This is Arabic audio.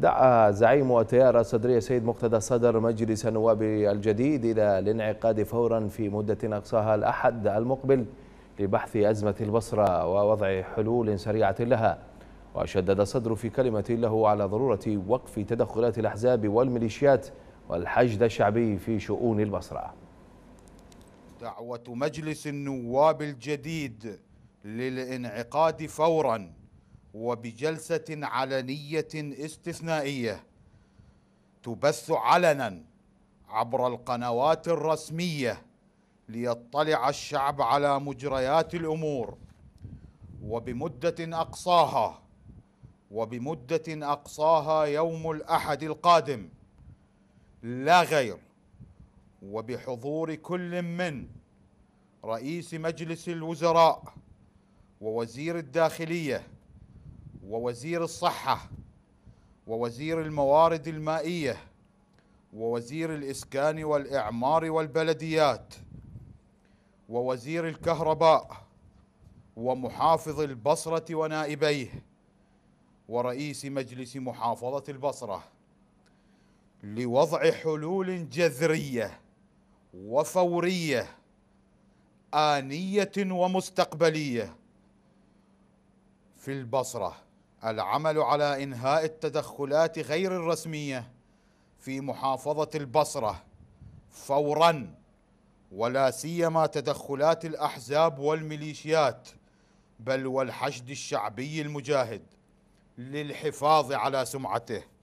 دعا زعيم التيار الصدري السيد مقتدى الصدر مجلس النواب الجديد إلى الانعقاد فورا في مدة أقصاها الأحد المقبل لبحث أزمة البصرة ووضع حلول سريعة لها وشدد الصدر في كلمة له على ضرورة وقف تدخلات الأحزاب والميليشيات والحشد الشعبي في شؤون البصرة دعوة مجلس النواب الجديد للانعقاد فوراً وبجلسة علنية استثنائية تبث علنا عبر القنوات الرسمية ليطلع الشعب على مجريات الأمور وبمدة أقصاها وبمدة أقصاها يوم الأحد القادم لا غير وبحضور كل من رئيس مجلس الوزراء ووزير الداخليه ووزير الصحة ووزير الموارد المائية ووزير الإسكان والإعمار والبلديات ووزير الكهرباء ومحافظ البصرة ونائبيه ورئيس مجلس محافظة البصرة لوضع حلول جذرية وفورية آنية ومستقبلية في البصره العمل على انهاء التدخلات غير الرسميه في محافظه البصره فورا ولا سيما تدخلات الاحزاب والميليشيات بل والحشد الشعبي المجاهد للحفاظ على سمعته